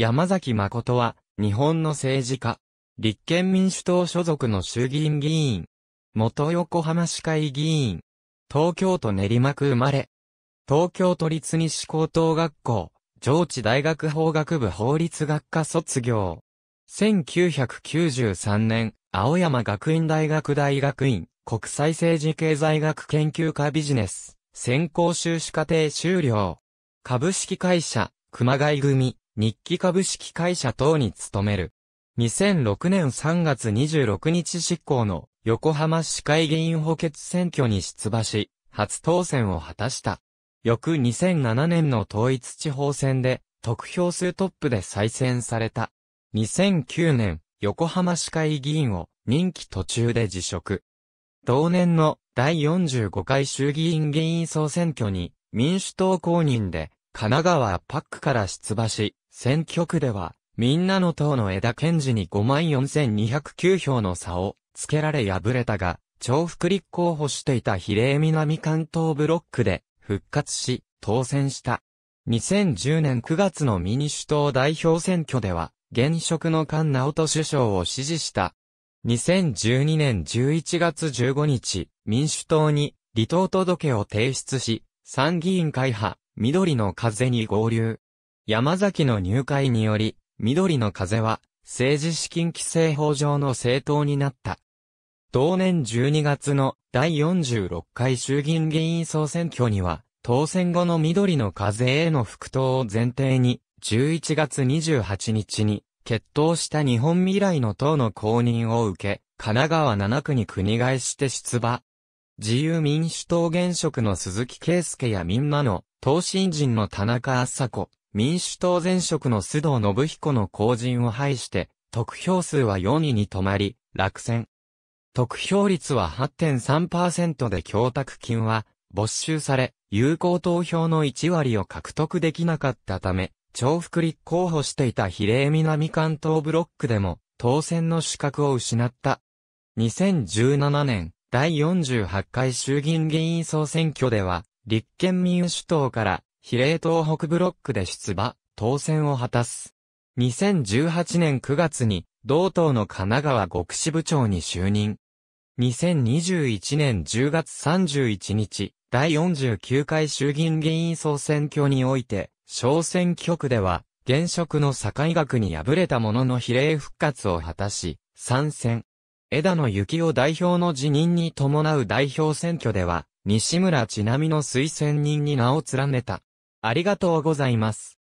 山崎誠は、日本の政治家。立憲民主党所属の衆議院議員。元横浜市会議員。東京都練馬区生まれ。東京都立西高等学校、上智大学法学部法律学科卒業。1993年、青山学院大学大学院、国際政治経済学研究科ビジネス、専攻修士課程修了。株式会社、熊谷組、日記株式会社等に勤める。2006年3月26日執行の横浜市会議員補欠選挙に出馬し、初当選を果たした。翌2007年の統一地方選で、得票数トップで再選された。2009年、横浜市会議員を任期途中で辞職。同年の第45回衆議院議員総選挙に民主党公認で神奈川パックから出馬し、選挙区では、みんなの党の枝賢治に54,209票の差をつけられ敗れたが、重複立候補していた比例南関東ブロックで復活し、当選した。2010年9月の民主党代表選挙では、現職の菅直人首相を支持した。2012年11月15日、民主党に離党届を提出し、参議院会派、緑の風に合流。山崎の入会により、緑の風は、政治資金規正法上の政党になった。同年12月の第46回衆議院議員総選挙には、当選後の緑の風への復党を前提に、11月28日に、決闘した日本未来の党の公認を受け、神奈川7区に国替えして出馬。自由民主党現職の鈴木圭介やみんなの、党新人の田中あっさ子、民主党前職の須藤信彦の後陣を排して、得票数は4位に止まり、落選。得票率は8.3%で供託金は没収され、有効投票の1割を獲得できなかったため、重複立候補していた比例南関東ブロックでも、当選の資格を失った。2017年、第48回衆議院議員総選挙では、立憲民主党から比例東北ブロックで出馬、当選を果たす。2018年9月に、同党の神奈川国支部長に就任。2021年10月31日、第49回衆議院議員総選挙において、小選挙区では、現職の境学に敗れたものの比例復活を果たし、参戦。枝野幸男代表の辞任に伴う代表選挙では、西村ちなみの推薦人に名を連ねた。ありがとうございます。